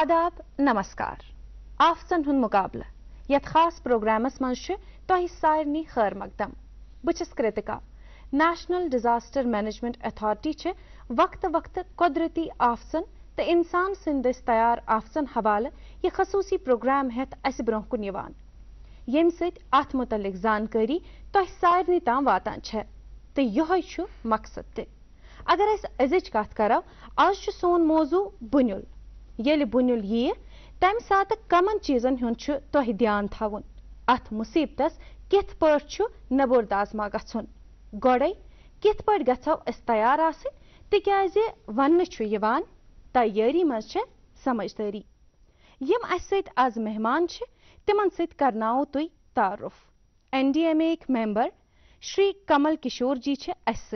आदाब नमस्कार आफसन हन् मुकाबल खास प्रोग्रामस मे सारे खैर मकदम बहस Kritika national disaster management authority से वक्त वक्त कुदरती आफसन तो इंसान सद तैयार आफसन हवाल यह खसूस प्रोग्राम हेत अस ब्रो कुन यम मुतल जानकारी तह सारे तम वा तो यह मकसद त अगर अज कौ आज सौ मौजू ब यल बुनुल यी तम सात कमन चीजन हुन छु तोहि ध्यान थावन अथ मुसीबत कथ प नबुर्द आजमा गुन गछन गोडे किथ पर्ट तैयार आस तिकाज वन छु तैयारी मे समझदारी यम अस आज मेहमान छ सो तु तारुफ एन डी एम एक मेंबर श्री कमल किशोर जी छ अस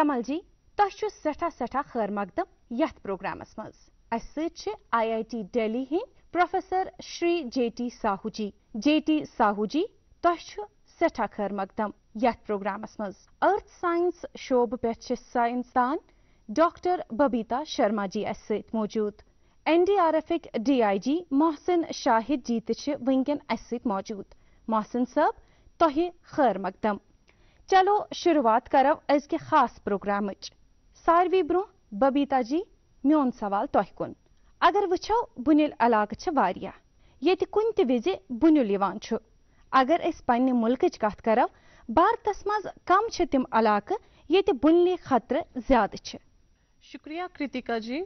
कमल जी तह सठा सठा खैर मकदम यथ मज अध्यक्ष आईआईटी दिल्ली हिं professor Shri J T Sahu ji J T Sahu ji तु सठा खर मकदम यथ प्रोग्रामस अर्थ साइंस शोब पे साइंसदान डॉक्टर बबीता शर्मा जी अस मौजूद N D D I G Mohsin Shahid ji तक अस मौजूद मोहसिन सब तुह खर मकदम चलो शुरुआत करो अजक खास प्रोग्राम सारे ब्रो बबीता जी मोन सवाल तह कु अगर वो बुनल इलाक ये तजि बुनल अगर अस पे मुल्क कत करो भारत मज कम तम इलाक ये बुनल खतर ज्यादा शुक्रिया कृतिका जी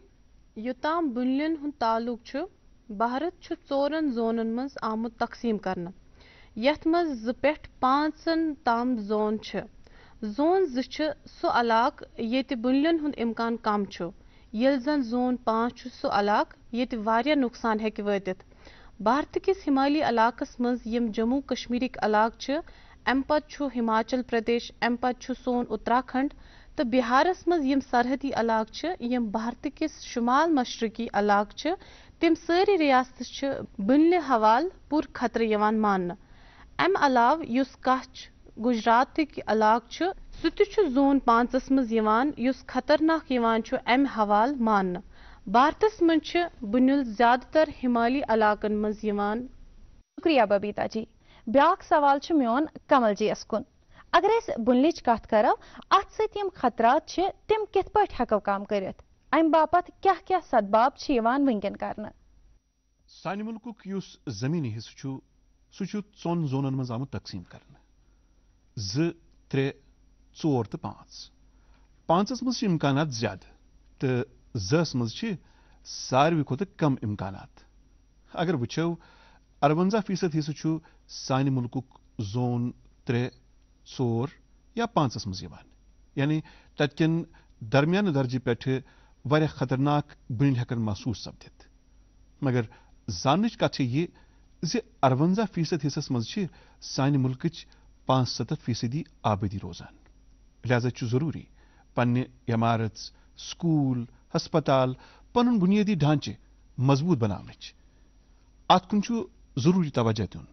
योतम बुनल तलुक भारत चोरन जोन मज आम तकसीम कर पांचन तम जोन जोन जो इलाक ये बुनल इम्कान कम यल जन जोन पांच सलक ये वह नुकसान हक वित भारत किस हिमाली अलाक यम जम्मू कश्मीर अलाक अम हिमाचल प्रदेश अम सोन उत्तराखंड तो बिहारस यम सरहदी अलाक यम भारत किस शुमाल मशरकी अलाक तम सारी रियासत बुनल हवाल पुर खतरे मान अम अलाव यूस कह गुजरात अलाक सह जोन पांचस मान खतरनाक अम हवाल मान भारत मन बुनल ज्यादातर हिमालय इलाकन मान शुक्रिया बबीता जी ब्या सवाल मन कमल जीस कुन अगर अस बुनल कत करो अत सम तम कित पको कम कर बापत क्या क्या सदबाब वन कर सान मुल्क जमीनी हिस्सू सोन जोन मज तकसीम कर ژور تو पांच पांचस मज ज्यादा तो जस मज सारे खुद कम इम्कान अगर वो अरवंजा फीसद हिस्सों सान मुल्क जोन त्रे ोर या पांच मज यानी तत्कन दरमियान दर्जे पे वह खतरनाक बुन हकन महसूस सपदित मगर जान कथ यह अरवंजा फीसद हिस्स मान मुल्क पांच सत्त फीसदी आबदी रोजान लिहाजा ضروٗری پنٛنہِ عمارژ سکوٗل ہسپتال پنُن بُنیٲدی ڈھانچہِ مضبوٗط بناونٕچ اَتھ کُن چھُ ضروٗری توجہ دیُن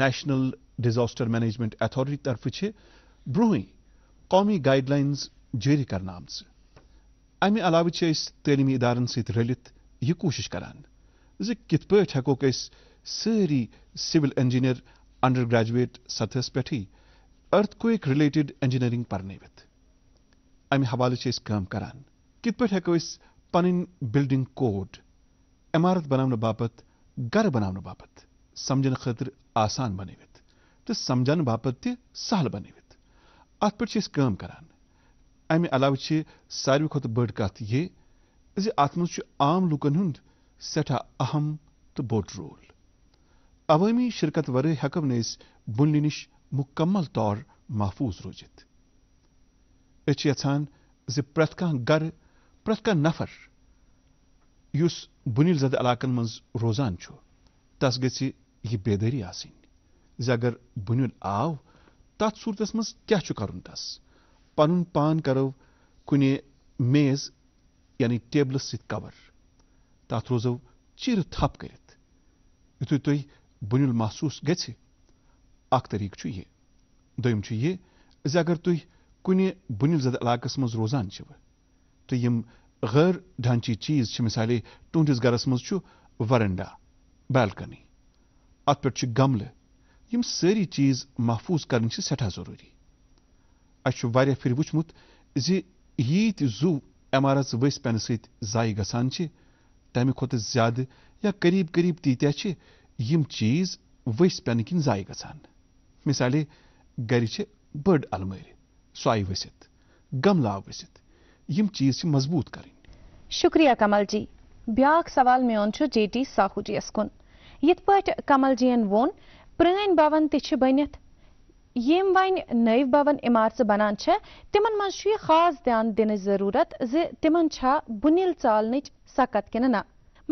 نیشنل ڈِزاسٹر مینیجمنٹ ایتھارٹی طرفہٕ چھِ برٛونٛہٕے قومی گایڈ لاینٕز جٲری کرنہٕ آمژٕ اَمہِ علاوٕ چھِ أسۍ تعلیٖمی اِدارن سۭتۍ رٔلِتھ یہِ کوٗشِش کران زِ کِتھ پٲٹھۍ ہٮ۪کوکھ أسۍ سٲری سِول اِنجیٖنر انڈر گریجویٹ سطحس پٮ۪ٹھٕے أرتھکویک رِلیٹِڈ اِنجیٖنٔرِنٛگ پَرنٲوِتھ اَمہِ حوالہٕ چھِ أسۍ کٲم کران کِتھ پٲٹھۍ ہٮ۪کو أسۍ پَنٕنۍ بِلڈِنٛگ کوڈ عمارت بناونہٕ باپتھ گَرٕ بناونہٕ باپتھ سمجھنہٕ خٲطرٕ آسان بنٲوِتھ تہٕ سمجھنہٕ باپتھ تہِ سہل بنٲوِتھ اَتھ پٮ۪ٹھ چھِ أسۍ کٲم کران اَمہِ علاوٕ چھِ ساروی کھۄتہٕ بٔڑ کَتھ یہِ زِ اَتھ منٛز چھُ عام لُکَن ہُنٛد سٮ۪ٹھاہ اَہم تہٕ بوٚڑ رول عوٲمی شِرکت وَرٲے ہٮ۪کو نہٕ أسۍ بُنلہِ نِش मुकम्मल तौर महफूज रोजित أسۍ چھِ یژھان زِ پرٛٮ۪تھ کانٛہہ گَرٕ پرٛٮ۪تھ کانٛہہ نفر یُس بُنیٖل زد علاقَن منٛز روزان چھُ تَس گژھِ یہِ بیدٲری آسٕنۍ زِ اگر بُنیُل آو تَتھ صوٗرتَس منٛز کیٛاہ چھُ کَرُن تَس پَنُن پان کَرو کُنہِ میز یعنی ٹیبلَس سۭتۍ کَوَر تَتھ روزو چیٖرٕ تھپھ کٔرِتھ یُتھُے تۄہہِ بُنیُل محسوٗس گژھِ اکھ طریٖقہٕ چھُ یہِ دوٚیِم چھُ یہِ زِ اگر تُہۍ کُنہِ بُنیُل زد علاقَس منٛز روزان چھِو تہٕ یِم غٲر ڈھانچی چیٖز چھِ مِثالے تُہٕنٛدِس گَرَس منٛز چھُ وَرنڈا بیلکنی اَتھ پٮ۪ٹھ چھِ گملہٕ یِم سٲری چیٖز محفوٗظ کَرٕنۍ چھِ سٮ۪ٹھاہ ضٔروٗری اَسہِ چھُ واریاہ پھِرِ وٕچھمُت زِ ییٖتۍ زُو عمارَژ ؤسۍ پٮ۪نہٕ سۭتۍ ضایع گژھان چھِ تَمہِ کھۄتہٕ زیادٕ یا قریٖب قریٖب تیٖتیٛاہ چھِ یِم چیٖز ؤسۍ پٮ۪نہٕ کِنۍ ضایع گژھان مثالے گرِ چھِ بٔڑ المٲرِ سۄے ؤسِتھ گملاو ؤسِتھ یِم چیٖز چھِ مضبوٗط کَرٕنۍ شُکریہ کمل جی بیٛاکھ سوال میون چھُ جے ٹی ساہوٗ جی یَس کُن یِتھ پٲٹھۍ کمل جیَن ووٚن پرٛٲنۍ بَوَن تہِ چھِ بٔنِتھ یِم وۄنۍ نٔوۍ بَوَن عمارژٕ بَنان چھےٚ تِمن منٛز چھُ یہِ خاص دھیان دِنٕچ ضروٗرت زِ تِمن چھا بُنیل ژالنٕچ سکت کِنہٕ نہ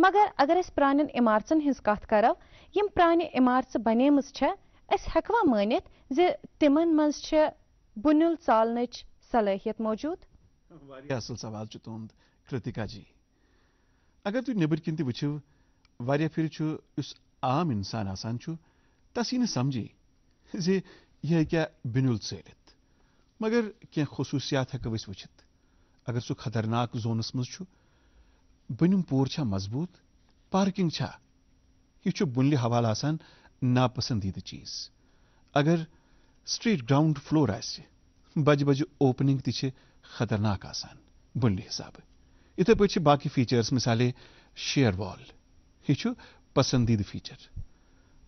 مگر اگر أسۍ پرٛانٮ۪ن عمارژن ہٕنٛز کتھ کرو یِم پرٛانہِ عمارژٕ بَنیمٕژ چھےٚ अस हेकवा मानित जे तिमन मज छे बुनिल चालनच सलाहियत मौजूद वारिया असल सवाल छ तुंद कृतिका जी अगर तु निबर किन वु वारिया फिर छु इस आम इंसान आसान छु तस समझी जे यह क्या बिनुल सेलित मगर क्या खसूसियात हेको अस वुचित अगर सु खतरनाक जोनस मज छु पूर मजबूत पार्किंग छा छु हवाल आसान नापसंदीदा चीज अगर स्ट्रीट ग्राउंड फ्लोर बज बज ओपनिंग तह खतरनाक आसान बुनल हिसाब इथे पे बाकी फीचर्स मिसाले शेयर वॉल यह पसंदीदा फीचर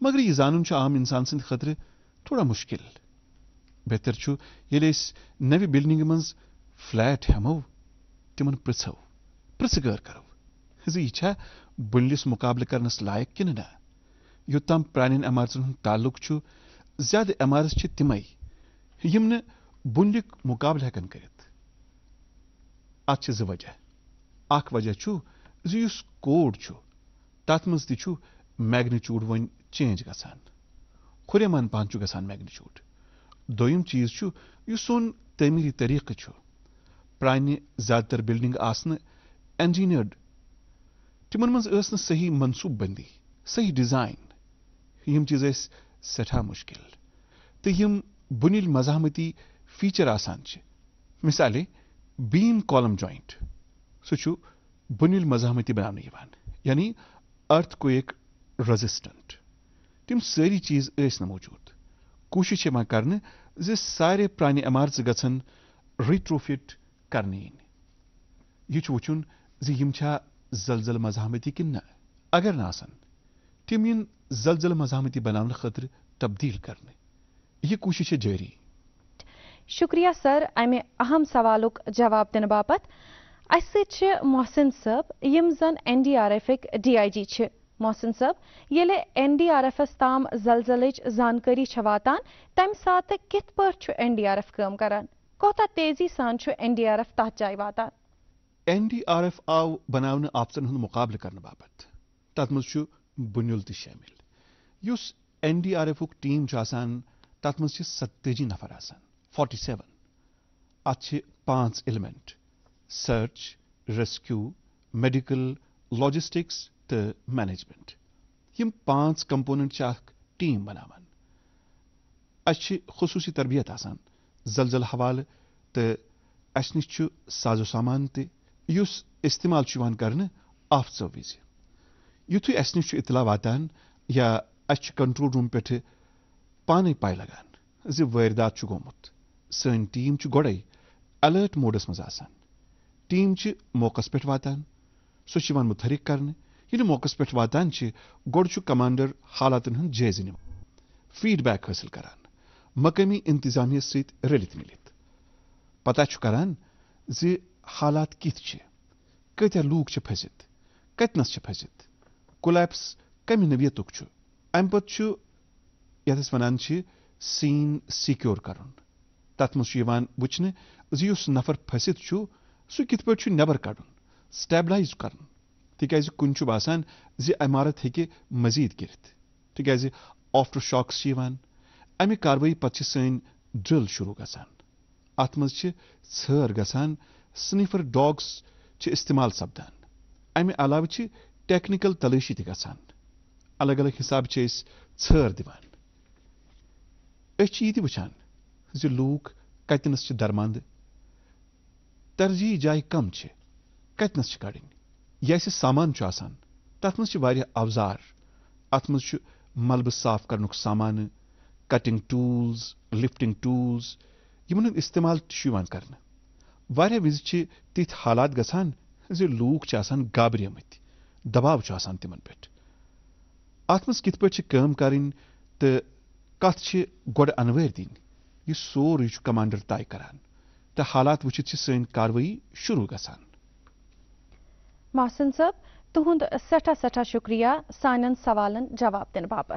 मगर यह जानन आम इंसान सद खतर थोड़ा मुश्किल बेहतर ये नव बिल्डिंग मज फ्लैट हमो तिम पृो पृ जी करो बुनलिस मुकाबले करनस लायक कि ना یوٚتام پرٛانٮ۪ن عمارژَن ہُنٛد تعلُق چھُ زیادٕ عمارژ چھِ تِمَے یِم نہٕ بُنیُک مُقابلہٕ ہٮ۪کَن کٔرِتھ اَتھ چھِ وجہ اَکھ وجہ چھ زِ یُس کوڈ چھ تَتھ منٛز تہِ میگنیچوڈ ون چینج گسان کھرے من پان چھ گسان میگنیچوڈ دویم چیز چھ یُس سون تعمیری طریٖقہٕ چھ پرانی زیادہ تر بلڈنگ آسنہٕ انجینئرڈ تمن من ٲس نہٕ صحیح منصوب بندی صحیح ڈیزائن यम चीज सठा मुश्किल तो यम बुनिल मजामती फीचर आसान मिसाले बीम कॉलम जॉइंट सह बुनिल मजामती बना यानी अर्थ को एक रेजिस्टेंट तम सारी चीज न मौजूद कोशिश यहां कर सारे पुरानी इमारत गन रिट्रोफिट कर यह वुन जलजल मजामती कि अगर ना तम इन जलजल मजामती बनाने खतर तब्दील करने ये कोशिशें जारी शुक्रिया सर अमे अहम सवालुक जवाब दिन बाप अस सब यम जन N D R F D I G छ मोहसिन सब ये एन डी आर एफ एस ताम जलजल जानकारी वातान तम सात कित पे एन डी आर एफ कम करान कोता तेजी सान एन डी आर एफ तथ जाए वातान एन डी आर एफ आव बना आपसन हूद मुकाबले कर बाबत तथ मज बुनिल तामिल यस N D R F team तथ मज सत्जी नफर फोर्टी सेवन अत पांच element search rescue medical logistics तो मैनेजमेंट यम पांच कंपोनेंट टीम बनान अस खसूसी तरबियत आसान जलजल हवाल तो अस नश साजो सामान तुस इस्तेमाल कर आफ्जो वज यु अस इतला वातान या अ कंट्रोल रूम पे पान पाई लगान जि वारदात गोमुत सन टीम गोडे अलर्ट मोडस मजान टीम मौक पे वातान सो मुतहरिक कर मौक पे वातान गोड कमांडर हालात हंद जायजह न फीडबैक हासिल कर मकमी इंतजामिया सलित मिलित पता कर जि हालात कित कत्या लूक फसित कतनस फसित कोलैप्स कमि नवियत پتہٕ چھُ یَتھ أسۍ وَنان چھِ سیٖن سِکیور کَرُن تَتھ منٛز چھُ یِوان وٕچھنہٕ زِ یُس نفر پھٔسِتھ چھُ سُہ کِتھ پٲٹھۍ چھُ نٮ۪بر کَڑُن سِٹیبلایز کَرُن تِکیٛازِ کُنہِ چھُ باسان زِ عمارت ہیٚکہِ مٔزیٖد کٔرِتھ تِکیٛازِ آفٹر شاکٕس چھِ یِوان اَمہِ کاروٲیی پتہٕ چھِ سٲنۍ ڈرٛل شروٗع گژھان اَتھ منٛز چھِ ژھٲر گژھان سٕنِفر ڈاگٕس چھِ استعمال سَپدان اَمہِ علاوٕ چھِ ٹٮ۪کنِکَل تلٲشی تہِ گژھان الگ الگ حِساب چھِ أسۍ ژھٲر دِوان أسۍ چھِ یہِ تہِ وٕچھان زِ لوٗکھ کَتِنَس چھِ درماندٕ ترجیح جایہِ کَم چھِ کَتِنَس چھِ کَڑٕنۍ یہِ اَسہِ سامان چھُ آسان تَتھ منٛز چھِ واریاہ اَوزار اَتھ منٛز چھُ ملبہٕ صاف کَرنُک سامانہٕ کَٹِنٛگ ٹوٗلٕز لِفٹِنٛگ ٹوٗلٕز یِمَن ہُنٛد استعمال تہِ چھُ یِوان کرنہٕ واریاہ وِزِ چھِ تِتھۍ حالات گژھان زِ لوٗکھ چھِ آسان گابریمٕتۍ دباو چھُ آسان تِمَن پٮ۪ٹھ अत मज कम करें तो कत गोड अनवर दिन यह सोरे कमांडर तय करान हालात वचित सारवई शुरू गसान मासन साहब तुंद सठा सठा शुक्रिया सान सवाल जवाब दिन बाप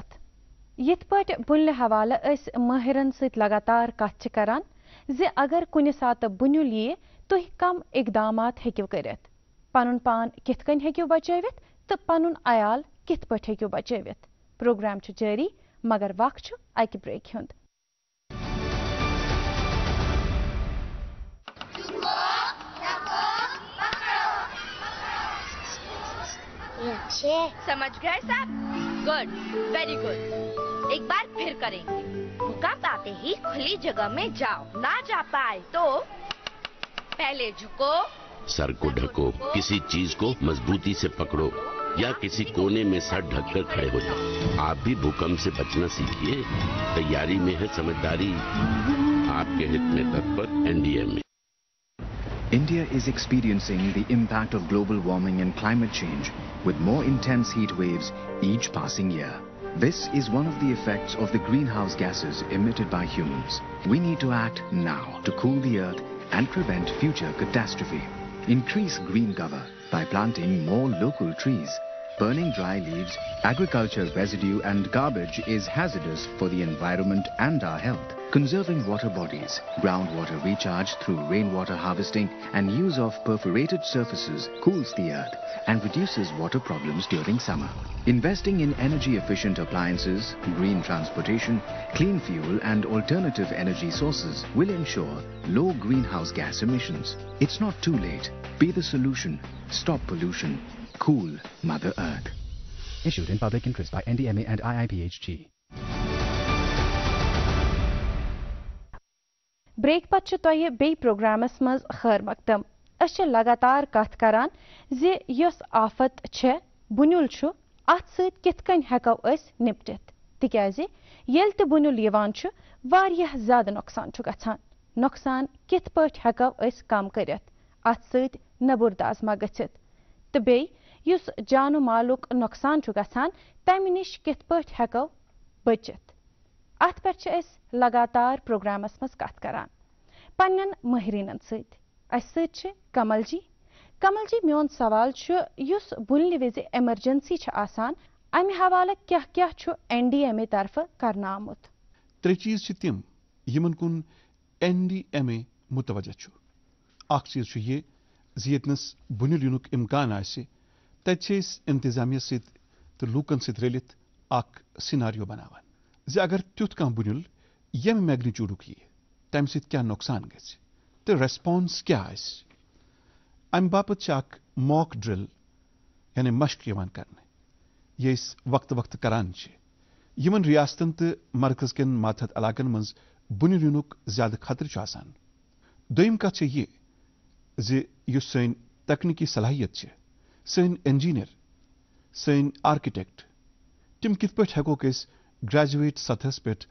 यथ पे बुनल हवालह माहिरन लगातार कत करान जि अगर कुन सात बुनिल ये तुह कम इकदाम हेकू कर पान कित कन तो पुन आयाल कित پٲٹھۍ ہیٚکِو بچٲوِتھ پروگرام چھُ جٲری مگر وق چھُ اَکہِ برٛیکہِ ہُنٛد समझ गए साहब गुड वेरी गुड एक बार फिर करेंगे मुका पाते ही खुली जगह में जाओ ना जा पाए तो पहले झुको सर को ढको किसी चीज को मजबूती से पकड़ो या किसी कोने में सर ढककर खड़े हो जाओ आप भी भूकंप से बचना सीखिए तैयारी में है समझदारी आपके हित में तत्पर एनडीए में India is experiencing the impact of global warming and climate change with more intense heat waves each passing year. This is one of the effects of the greenhouse gases emitted by humans. We need to act now to cool the earth and prevent future catastrophe. Increase green cover by planting more local trees burning dry leaves, agriculture residue and garbage is hazardous for the environment and our health. Conserving water bodies, groundwater recharge through rainwater harvesting and use of perforated surfaces cools the earth and reduces water problems during summer. Investing in energy efficient appliances, green transportation, clean fuel and alternative energy sources will ensure low greenhouse gas emissions. It's not too late. Be the solution. Stop pollution. Cool Mother Earth. Issued in public interest by NDMA and IIPHG. Break पत तह बे programmes मज खैर मकदम अस लगातार कत करान जि आफत छ बुनुल अत सत हेको निपटित तिकाज येल त बुनुल यवान वारियाह ज्यादा नुकसान गसान नुकसान कित पट हेको कम करत अत सत नबरदाज मा गचित तो बे यस जान मालुक नुकसान ग तमि नश कथ बचित अत पे लगातार प्रोग्रामस मज कत करान पन्न माहरीन सत कमल जी कमल जी मोन सवाल इस बुनल एमरजेंसी अमि हवाल क्या क्या एन डी एम ए तरफ कर आमुत त्रे चीज तम यमन कुन एन डी एम ए मुतवजह चीज ये जिस बुन युनुक इम्कान आ tydsies in die zamee sit te lukan sit अगर त्युत कह बुनिल यम मैग्नीट्यूड की तम सित नुकसान गए तो रेस्पॉन्स क्या आस अम बापत मॉक ड्रिल यानी मश्क यवान ये इस वक्त वक्त करान यमन रियासतन तो मरकज कन मातहत इलाकन मज बुन ज्यादा खतर आसान दोम कत ये जो तकनीकी सलाहियत zijn engineer, zijn architect. Tim Kithpet Hagokes graduate sathespet,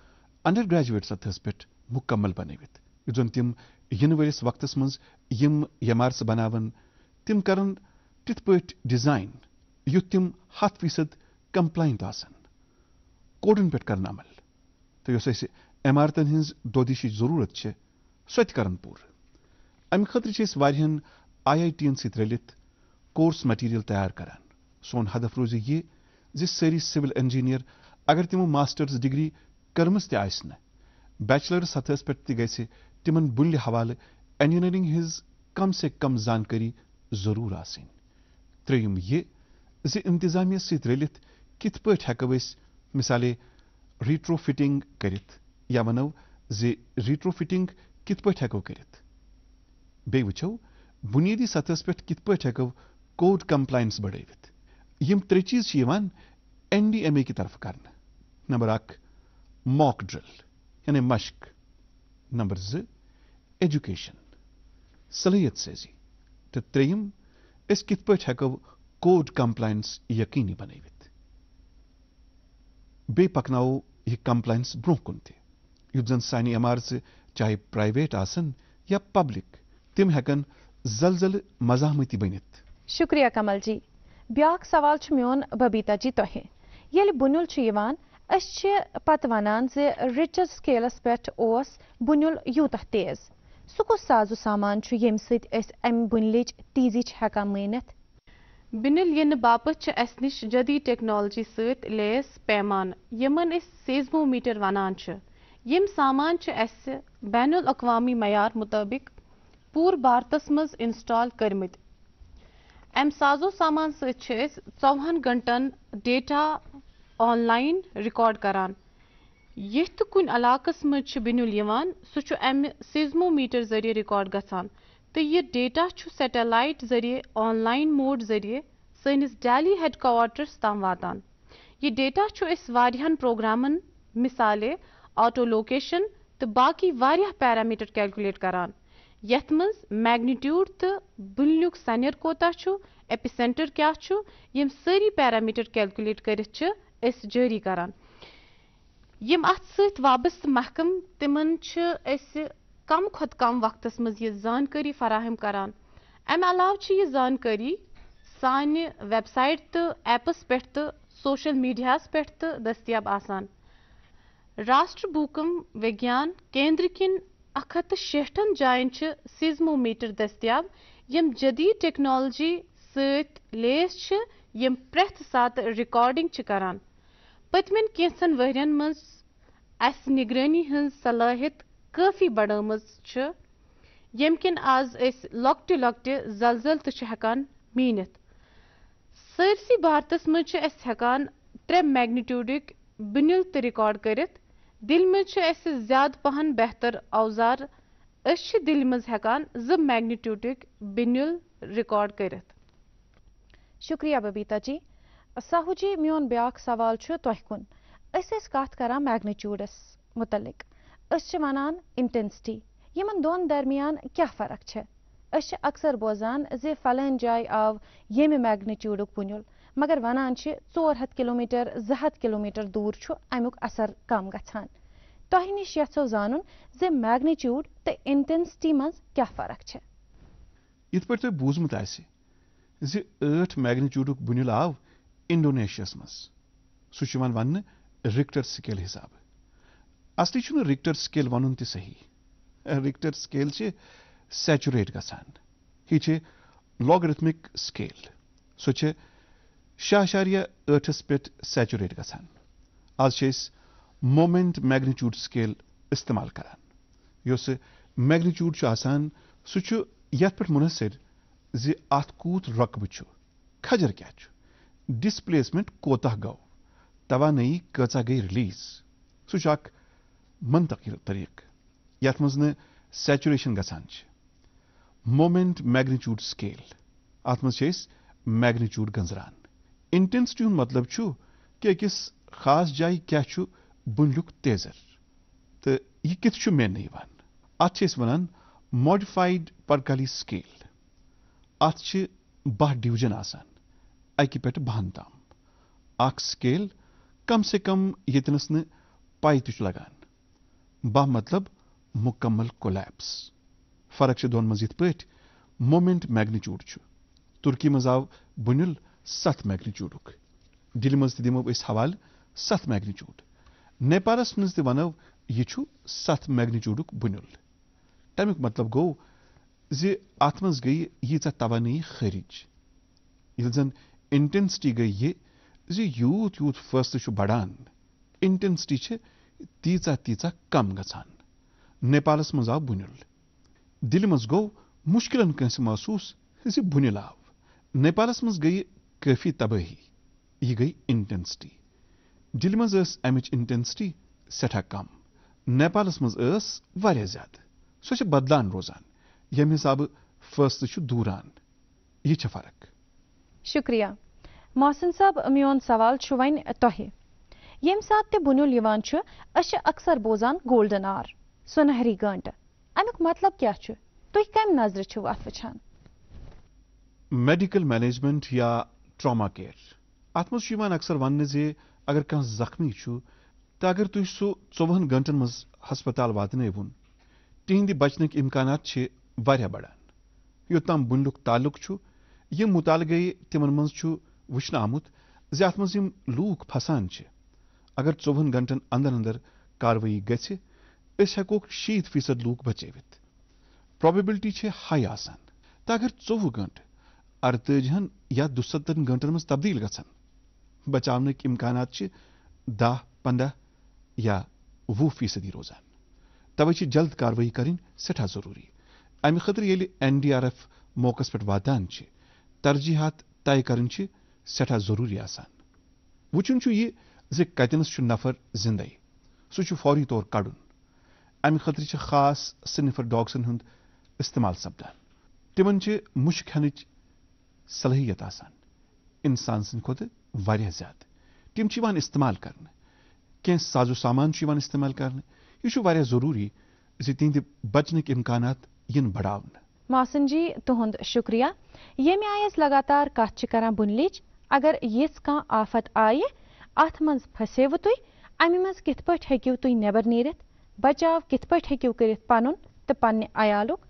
undergraduate sathespet मुकम्मल बने वित जुन तिम यनवरिस वक्तस मज यम यमार्स बनावन तिम करन तिथ पेट डिजाइन यु तिम हथ फीसद कंप्लाइंट आसन कोडन पेट करन अमल तो यस अस इमारतन हिंज दोदिश जरूरत छ सो करन पूर अमि खतर छ वारियन आई आई टी यन सत रलित کورس مٹیریل تیار کران سون ہدف روز یہ زِ سٲری سِول اِنجیٖنیر اگر تمو ماسٹرز ڈگری کٔرمٕژ تہِ آسہِ نہٕ سطحس پہ تہِ گژھِ تِمن بُنلہِ حوالہٕ اِنجیٖنٔرِنٛگ ہِنٛز کم سے کم زانکاری ضرور آسٕنۍ تریم یہ زِ اِنتظامیَس سۭتۍ رٔلِتھ کِتھ پٲٹھۍ ہٮ۪کو أسۍ مِثالے ریٖٹرو فِٹِنٛگ یا ونو زِ ریٖٹرو فِٹِنٛگ کِتھ پٲٹھۍ ہٮ۪کو کٔرِتھ بیٚیہِ وٕچھو سطحس پہ کت پا ہٮ۪کو कोड कम्प्लायन्स बढٲوِتھ یِم ترٛےٚ چیٖز چھِ یِوان اٮ۪ن ڈی اٮ۪م اے کہِ طرفہٕ کرنہٕ نمبر اکھ ماک ڈرٛل یعنی مشق نمبر زٕ اٮ۪جوکیشن صلٲحیت سٲزی تہٕ ترٛیٚیِم أسۍ کِتھ پٲٹھۍ ہٮ۪کو کوڈ کمپلاینس یقیٖنی بنٲوِتھ بیٚیہِ پکناوو یہِ کمپلاینس برٛونٛہہ کُن تہِ یُتھ زن سانہِ عمارژٕ چاہے پرٛایویٹ آسن یا پبلِک تِم ہٮ۪کن زلزلہٕ مزاحمتی بٔنِتھ شُکریہ کمل جی بیاکھ سوال چھُ میون ببیٖتا جی تۄہہِ ییٚلہِ بُنیُل چھُ یِوان أسۍ چھِ پَتہٕ وَنان زِ رِچَر سِکیلَس پٮ۪ٹھ اوس بُنیُل یوٗتاہ تیز سُہ کُس سازو سامان چھُ ییٚمہِ سۭتۍ أسۍ اَمہِ بُنلٕچ تیٖزی چھِ ہٮ۪کان مٲنِتھ بِنِل یِنہٕ باپتھ چھِ اَسہِ نِش جدیٖد ٹیکنالجی سۭتۍ لیس پیمانہٕ یِمن أسۍ سیزمومیٖٹر وَنان چھِ یِم سامان چھِ اَسہِ بین الاقوامی معیار مُطٲبِق پوٗرٕ بھارتس منٛز اِنسٹال کٔرمٕتۍ امہِ سازو سامان سۭتۍ چھِ أسۍ ژۄوُہن گنٛٹن ڈیٹا آن لاین رِکارڈ کران ییٚتھۍ تہِ کُنہِ علاقس منٛز چھُ بِنیُل یِوان سُہ چھُ امہِ سیٖزمومیٖٹر ذٔریعہِ رِکارڈ گژھان تہٕ یہِ ڈیٹا چھُ سیٹلایٹ ذٔریعہِ آن لاین موڈ ذٔریعہِ سٲنِس ڈیلی ہیڈ کواٹرس تام واتان یہِ ڈیٹا چھُ أسۍ واریاہن پروگرامن مِثالے آٹو لوکیشن تہٕ باقٕے واریاہ پیرامیٖٹر کیلکُلیٹ کران यथ मज मैग्निट्यूड तो बुनिक सनर कोता एपिसेंटर क्या यम सारी पैरामीटर कैलकुलेट कर जारी करान यम अत वाबस्त महकम तम कम खुत कम वक्त मज यह जानकारी फराहम करान अम जानकारी सान वेबसाइट तो एपस पे तो सोशल मीडियास पे तो दस्तियाब आसान राष्ट्र भूकम विज्ञान केंद्र किन اکھ ہتھ شیٹھن جاین چھِ سیزمومیٹر دٔستیاب یِم جدید ٹیکنالوجی سۭتۍ لیس چھِ یِم پرٛٮ۪تھ ساتہٕ رِکارڈِنٛگ چھِ کران پٔتمٮ۪ن کینٛژن ؤرین منٛز اسہِ نِگرٲنی ہٕنٛز صلٲحیت کٲفی بڑٲمٕژ چھِ ییٚمہِ کِنۍ آز أسۍ لۄکٹہِ لۄکٹہِ زلزل تہِ چھِ ہٮ۪کان میٖنِتھ سٲرسٕے بھارتس منٛز چھِ أسۍ ہٮ۪کان ترٛےٚ میگنِٹیوٗڈٕکۍ بُنیل تہِ رِکارڈ کٔرِتھ दिल मज ज्यादा पहन बेहतर अवजार अस दिल मज हकान ज मैग्निट्यूटिक बिन्युल रिकॉर्ड कर शुक्रिया बबीता जी साहू जी मोन ब्या सवाल तुह कुन अस कत कर मैग्निट्यूडस मुतलिक अस वनान इंटेंसिटी यमन दोन दरमियान क्या फर्क है अक्सर बोजान ज फलन जाय आव यमि मैग्निट्यूड बुनुल मगर वनान चोर हथ किलोमीटर जह हथ किलोमीटर दूर अमुक असर कम ग तह नश यो जान जे तो इंटेंसिटी मज क्या फर्क है इत पे बूजमुत आठ मैग्निच्यूड बुनिल आव इंडोनेशिया मज सह हिसाब असली रिक्टर स्केल वन तो सही रिक्टर से सैचुरेट ग यह लॉगरिथमिक स्केल सो شاہ ٲٹھس پٮ۪ٹھ سیچوریٹ گژھان آز چھِ أسۍ مومٮ۪نٛٹ میگنِچوٗڈ سِکیل استعمال کران یۄس میگنِچوٗڈ چھُ آسان سُہ چھُ یَتھ پٮ۪ٹھ مُنحصِر زِ اَتھ کوٗت رۄقبہٕ چھُ کھجر کیٛاہ چھُ ڈِسپلیسمٮ۪نٛٹ کوتاہ گوٚو توانٲیی کۭژاہ گٔے رِلیٖز سُہ چھُ اکھ منتقل طریٖقہٕ یَتھ منٛز نہٕ سیچوریشن گژھان چھِ مومٮ۪نٛٹ میگنِچوٗڈ سِکیل اَتھ منٛز چھِ أسۍ میگنِچوٗڈ گنٛزران اِنٹینسٹی ہُنٛد مطلب چھُ کہِ أکِس خاص جایہِ کیٛاہ چھُ بُنیُک تیزر تہٕ یہِ کِتھ چھُ میننہٕ یِوان اَتھ چھِ أسۍ وَنان ماڈِفایِڈ پرکالی سِکیل اَتھ چھِ باہ ڈِوجَن آسان اَکہِ پٮ۪ٹھٕ بَہَن تام اَکھ سِکیل کَم سے کَم ییٚتنَس نہٕ پَے تہِ چھُ لَگان باہ مطلب مُکمل کولیپٕس فرق چھِ دۄن منٛز یِتھ پٲٹھۍ مومٮ۪نٛٹ میگنِچوٗڈ چھُ تُرکی منٛز آو بُنیُل सत मैगनीचूड दिल मवाल सत मैगनीचूड नेपालस मन वनो यह सत मैगनीचूड बुनुल तमिक मतलब गो अत गई ईच तवानी खरीज यन इंटेंसिटी गई ये यूत यूत फसल बढ़ान इंटेंसिटी तीस तीच कम गपालस मज आ दिल मज गो मुश्किल कंस महसूस जुनुल आव नेपालस मज کٲفی تبٲہی یہِ گٔے اِنٹینسٹی دِلہِ منٛز ٲس اَمِچ اِنٹینسٹی سٮ۪ٹھاہ کَم نیپالَس منٛز ٲس واریاہ زیادٕ سۄ چھِ بدلان روزان ییٚمہِ حِسابہٕ فٲصلہٕ چھُ دوٗران یہِ چھِ فرق شُکریہ محسن صٲب میون سوال چھُ وۄنۍ تۄہہِ ییٚمہِ ساتہٕ تہِ بُنیُل یِوان چھُ أسۍ چھِ اکثر بوزان گولڈَن آر سُنہری گٲنٛٹہٕ اَمیُک مطلب کیٛاہ چھُ تُہۍ کَمہِ نظرِ چھِو اَتھ وٕچھان میڈِکل مینیجمنٹ یا ٹراما کیر ات منٛز اکثر ون اَکثر اگر کھانا زخمی چھُ تو اگر تھی سُہ ژۄوُہَن گٲنٛٹَن مز ہسپتال واتنٲوہُن تہند بچنٕکۍ اِمکانات چھِ واریاہ بڑان یوتام بُنیُک تعلق چھُ یہ مُطالعہٕ گٔے تِمَن منٛز چھُ وٕچھنہٕ آمُت زِ پھسان اگر ژۄوُہَن گھنٹَن اندر اندر کاروی گژھِ أسۍ ہٮ۪کوکھ شیٖتھ فیٖصد لوٗکھ بچٲوِتھ پرٛابِبِلٹی چھِ آسان تہٕ اگر ژوٚوُہ گٲنٛٹہٕ अर्तजहन या दुसत्तर घंटन में तब्दील ग बचावन इम्कान दह पंदह या वु फीसदी रोजान तवे जल्द कारवई कर सठा जरूरी अमि खतर ये एन डी आर एफ मौक पे वातान तरजीहत तय कर सठा जरूरी आसान वचुन ये जतनस नफर जिंद सौरी तौर कड़ अमि खतर खास सिनिफर डॉग्सन इस्तेमाल सपदान तिम्च मुश्क हन صلٲحیت آسان اِنسان سٕنٛدِ کھۄتہٕ واریاہ زیادٕ تِم چھِ یِوان استعمال کرنہٕ کینٛہہ سازو سامان چھُ یِوان استعمال کرنہٕ یہِ چھُ واریاہ ضروٗری زِ تِہنٛدِ بچنٕکۍ امکانات یِن بڑاونہٕ ماسن جی تُہُنٛد شُکریہ ییٚمہِ آیہِ أسۍ لگاتار کتھ چھِ کران بُنلِچ اگر یِژھ کانٛہہ آفت آیہِ اتھ منٛز پھسیوٕ تُہۍ امہِ منٛز کِتھ پٲٹھۍ ہیٚکِو تُہۍ نٮ۪بر نیٖرِتھ بچاو کِتھ پٲٹھۍ ہیٚکِو کٔرِتھ پنُن تہٕ پننہِ عیالُک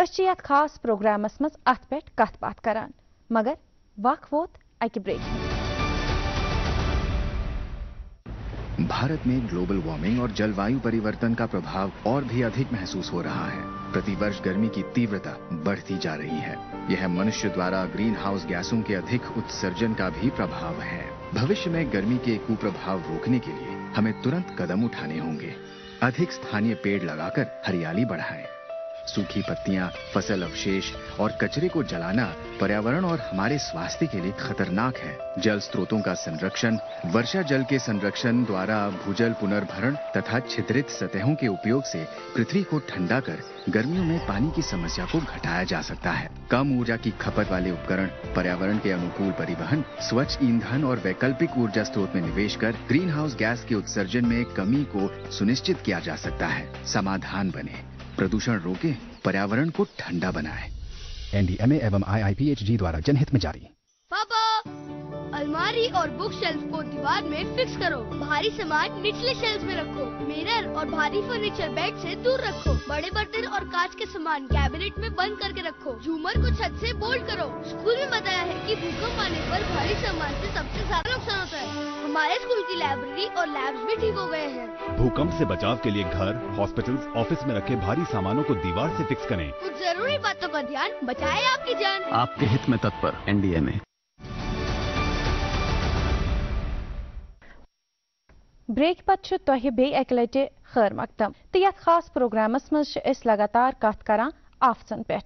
أسۍ چھِ یتھ خاص پروگرامس منٛز اتھ پٮ۪ٹھ کتھ باتھ کران मगर वाकवोत ब्रेक भारत में ग्लोबल वार्मिंग और जलवायु परिवर्तन का प्रभाव और भी अधिक महसूस हो रहा है प्रतिवर्ष गर्मी की तीव्रता बढ़ती जा रही है यह मनुष्य द्वारा ग्रीन हाउस गैसों के अधिक उत्सर्जन का भी प्रभाव है भविष्य में गर्मी के कुप्रभाव रोकने के लिए हमें तुरंत कदम उठाने होंगे अधिक स्थानीय पेड़ लगाकर हरियाली बढ़ाएं। सूखी पत्तियां, फसल अवशेष और कचरे को जलाना पर्यावरण और हमारे स्वास्थ्य के लिए खतरनाक है जल स्रोतों का संरक्षण वर्षा जल के संरक्षण द्वारा भूजल पुनर्भरण तथा छिद्रित सतहों के उपयोग से पृथ्वी को ठंडा कर गर्मियों में पानी की समस्या को घटाया जा सकता है कम ऊर्जा की खपत वाले उपकरण पर्यावरण के अनुकूल परिवहन स्वच्छ ईंधन और वैकल्पिक ऊर्जा स्रोत में निवेश कर ग्रीन हाउस गैस के उत्सर्जन में कमी को सुनिश्चित किया जा सकता है समाधान बने प्रदूषण रोके पर्यावरण को ठंडा बनाए एनडीएमए एवं आईआईपीएचजी द्वारा जनहित में जारी पापा अलमारी और बुक शेल्फ को दीवार में फिक्स करो भारी सामान निचले शेल्फ में रखो मिरर और भारी फर्नीचर बेड से दूर रखो बड़े बर्तन और कांच के सामान कैबिनेट में बंद करके रखो झूमर को छत से बोल्ड करो स्कूल में बताया है कि भूकंप आने पर भारी सामान से सबसे ज्यादा नुकसान होता है हमारे स्कूल की लाइब्रेरी और लैब्स भी ठीक हो गए हैं भूकंप से बचाव के लिए घर हॉस्पिटल्स, ऑफिस में रखे भारी सामानों को दीवार से फिक्स करें कुछ जरूरी बातों का ध्यान बचाए आपकी जान आपके हित में तत्पर एनडीए में ब्रेक पे तो बे अक लटि खैर मकदम तो ये खास प्रोग्रामस मज लगातार कत कर आफसन पे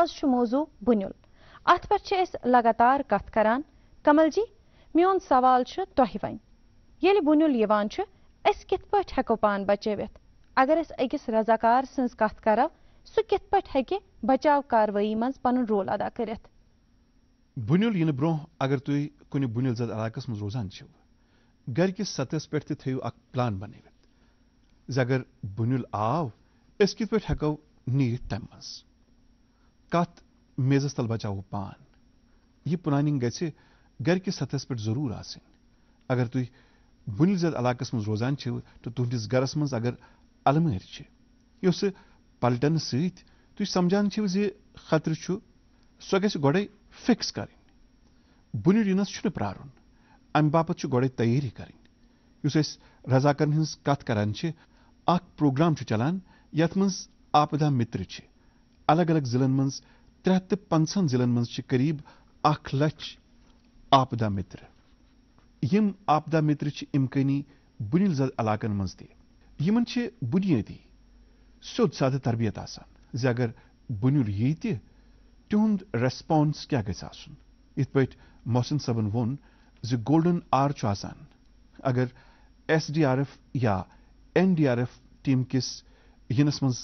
आज मौजू बुनिल अत पे लगातार कत करान कमल जी میون سوال چھُ تۄہہِ وۄنۍ ییٚلہِ وُنیُل یِوان چھُ أسۍ کِتھ پٲٹھۍ ہٮ۪کو پان بچٲوِتھ اگر أسۍ أکِس رضاکار سٕنٛز کتھ کرو سُہ کِتھ پٲٹھۍ ہیٚکہِ بچاو کاروٲیی منٛز پنُن رول ادا کٔرِتھ بُنیُل یِنہٕ برٛونٛہہ اگر تُہۍ کُنہِ بُنیُل زد علاقس منٛز روزان چھِو گرِکِس سطحس پٮ۪ٹھ تہِ تھٲیِو اکھ پٕلان بنٲوِتھ زِ اگر بُنیُل آو أسۍ کِتھ پٲٹھۍ ہٮ۪کو نیٖرِتھ تَمہِ منٛز کَتھ میزَس تَل بچاوو پان یہِ پٕلانِنٛگ گژھِ गरकिस सतहस पे जरूर आसन अगर तुम बुनिल जद इलाकस मज रोजान तो तुहदिस गरस मज अगर अलमार उस पलटन सत समझान खतरे सो ग गोडे फिक्स कर बुन रिनस प्रारुन अम बापत गोडे तैयारी कर रजाकन हज कत करान प्रोग्राम चलान यथ मज आपदा मित्र अलग अलग जिलन मज त्रे तो पंचन जिलन मज करीब अख लक्ष आपदा मित्र यम आपदा मित्र इमकानी बुनिल जद इलाकन मज तिमन बुनियादी सोद साद तरबियत आ अगर बुनिल यी तुंद रेस्पॉन्स क्या गुन इत पे मोहसिन सबन वोन ज गोल्डन आर आसान अगर एस डी आर एफ या N D R F team किस यनस मज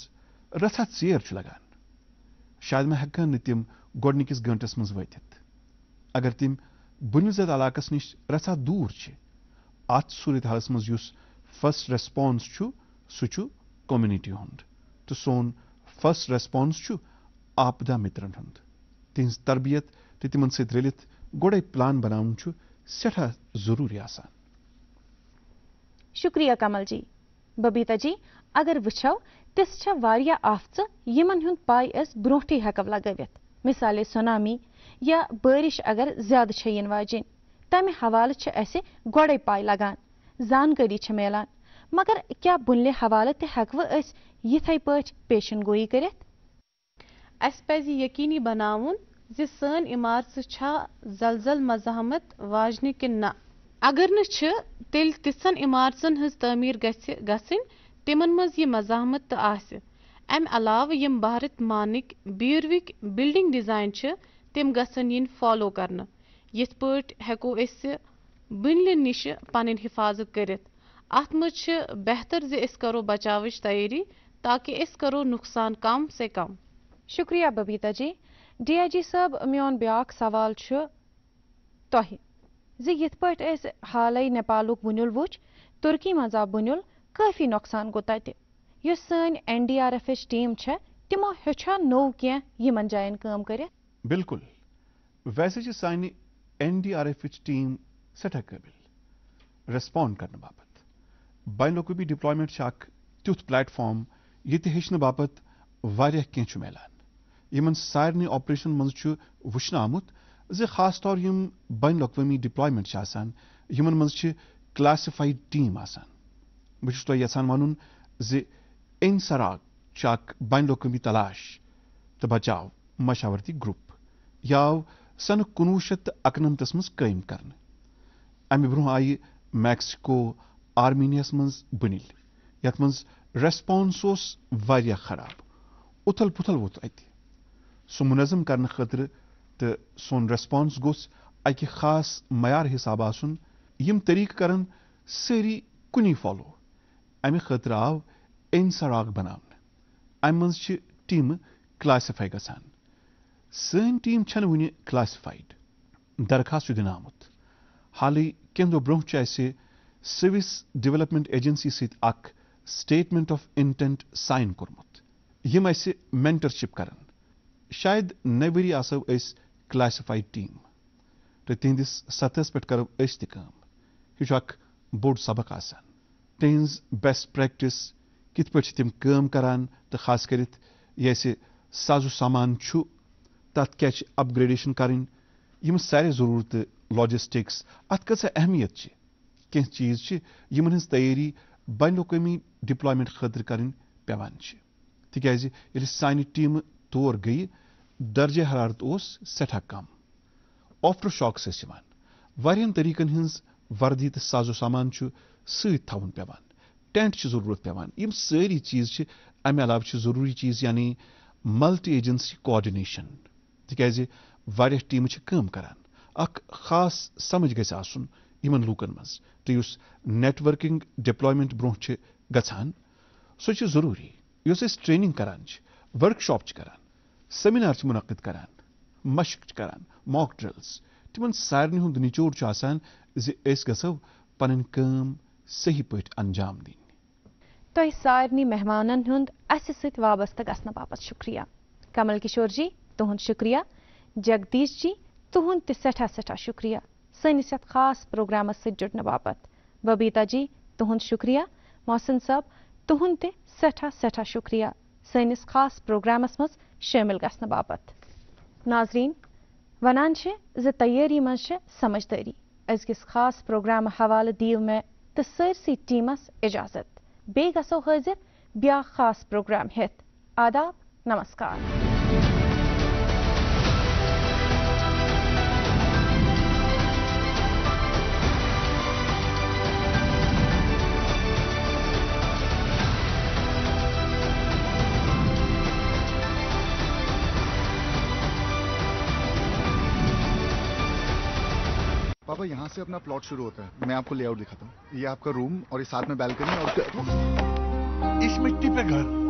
रथा चेर लगान शायद मैं हेकान नम गोडनिकिस गंटस मज व अगर तम बुनिजद علاقس نش رژھا دوٗر چھِ اَتھ صوٗرتہِ حالَس منٛز یُس فٔسٹ ریسپانٕس چھُ سُہ چھُ کوٚمنِٹی ہُنٛد تہٕ سون فٔسٹ ریسپانٕس چھُ آپدا مِترَن ہُنٛد تِہِنٛز تربیت تہٕ تِمَن سۭتۍ رٔلِتھ گۄڈَے پٕلان بَناوُن چھُ سٮ۪ٹھاہ ضٔروٗری آسان شُکریہ کمل جی ببیٖتا جی اگر وٕچھو تِژھ چھےٚ واریاہ آفژٕ یِمَن ہُنٛد پاے أسۍ برٛونٛٹھٕے ہٮ۪کو لگٲوِتھ مِثالے سونامی या बारिश अगर ज्यादा इन वाजिन तमें हवाल गोडे पाई लगान जानकारी मिलान मगर क्या बुनले हवाले तकव यथे पेशन गोई कर यकी यकीनी बनावन जि सन इमारत जलजल मजामत वाजन कि न अगर न तिथन इमारतन तमीर मज यह मजामत तो आम अलाव यम भारत मानिक बीरविक बिल्डिंग डिजाइन तम ग फालो कर इत पेको बुनलिन निश पफाजत कर बेहतर जो बचाव तैयारी ताकि करो नुकसान कम से कम शुक्रिया बबीता जी डी आई जी सब मोन ब्या सवाल तथ प हाल नेपाल बुनल वुच तुर्की मज आ बुनल काफी नुकसान गो तस N D R F team है तमो हा नो कह जा कर करें बिल्कुल वैसे जी साइनी एनडीआरएफ एफ टीम सठा कबिल रिस्पॉन्ड करने बाप बाइन बी डिप्लॉयमेंट शाख तुथ प्लेटफॉर्म ये हेचने बाबत वारियाह कह मिलान यमन सारे ऑपरेशन मज वुचन आमुत ज खास तौर यम बन अवी डिप्लॉयमेंट यमन मज क्लासिफाइड टीम आसान बह तो यहां वन जराक चक बन अवी तलाश तो बचाव मशावरती ग्रुप यह आव सन कु शत अकनमतस मज कम कर अमि ब्रोह आयि मैक्सिको आर्मीनियास मज बनिल यथ मज रेस्पॉन्स वारिया खराब उथल पुथल वोत अत सो मुनजम कर खतर तो सोन रेस्पॉन्स गोस अकि खास मैार हिसाब यम तरीक करन सारी कुनी फॉलो अमि खतर आव एनसर अख बना अमि मज टीम क्लासिफाई गसान سٲنۍ ٹیٖم چھَنہٕ وٕنہِ کٕلاسِفایڈ درخاست چھُ دِنہٕ آمُت حالٕے کیٚنٛہہ دۄہ برونٛہہ چھُ اَسہِ سٔوِس ڈِولَپمٮ۪نٛٹ ایجَنسی سۭتۍ اَکھ سٹیٹمٮ۪نٛٹ آف اِنٹٮ۪نٛٹ ساین کوٚرمُت یِم اَسہِ مٮ۪نٹَرشِپ کَرَن شاید نَوِ ؤری آسو أسۍ کٕلاسِفایڈ ٹیٖم تہٕ تِہنٛدِس سطحس پٮ۪ٹھ کَرو أسۍ تہِ کٲم یہِ چھُ اَکھ بوٚڑ سبق آسان تِہنٛز بیسٹ پرٛٮ۪کٹِس کِتھ پٲٹھۍ چھِ تِم کٲم کَران تہٕ خاص کٔرِتھ یہِ اَسہِ سازو سامان چھُ तथ क्या अप कर सारे जरूरत लॉजिस्टिक्स अत कह अहमियत कह चीज यमन हज तैयारी बन अवी डिप्लॉयमेंट खतर करें पेवान तिक टीम तौर गई दर्ज हरारत सठा कम आफ्टर शॉक्स वारियन तरीकन हज वर्दी तो साजो सामान सवन पेवान टेंट जरूरत पेवान सारी चीज अमे अलाव जरूरी चीज यानी मल्टी एजेंसी कोऑर्डिनेशन तिकि वारिया टीम कम करान अख खास समझ गुन इन लूकन मज तो उस नेटवर्किंग डिप्लॉयमेंट ब्रोह गान सो जरूरी इस ट्रेनिंग करान वर्कशॉप करान सेमिनार मुनद करान मश्क करान मॉक ड्रिल्स तिम सारे हूं निचोड़ आसान गो पन सही पे अंजाम दिन तह सारे मेहमान अस सत वाबस्त गपत शुक्रिया कमल किशोर जी तुद शुक्रिया जगदीश जी तुहद सठा सठा शुक्रिया सनिस खास प्रोग्राम जुड़न बापत बबीता जी तुहद शुक्रिया मोहसिन साहब तुहद सठा सठा शुक्रिया सनिस खास प्रोग्राम मज शामिल ग बापत नाजरीन वन तैयारी मज समझदारी अजक खास प्रोग्राम हवाल दीव मे तो सरसी टीमस इजाजत बे गो हाजिर ब्या खास प्रोग्राम हेत आदाब नमस्कार बाबा तो यहाँ से अपना प्लॉट शुरू होता है मैं आपको लेआउट दिखाता हूँ ये आपका रूम और ये साथ में बैलकनी और इस मिट्टी पे घर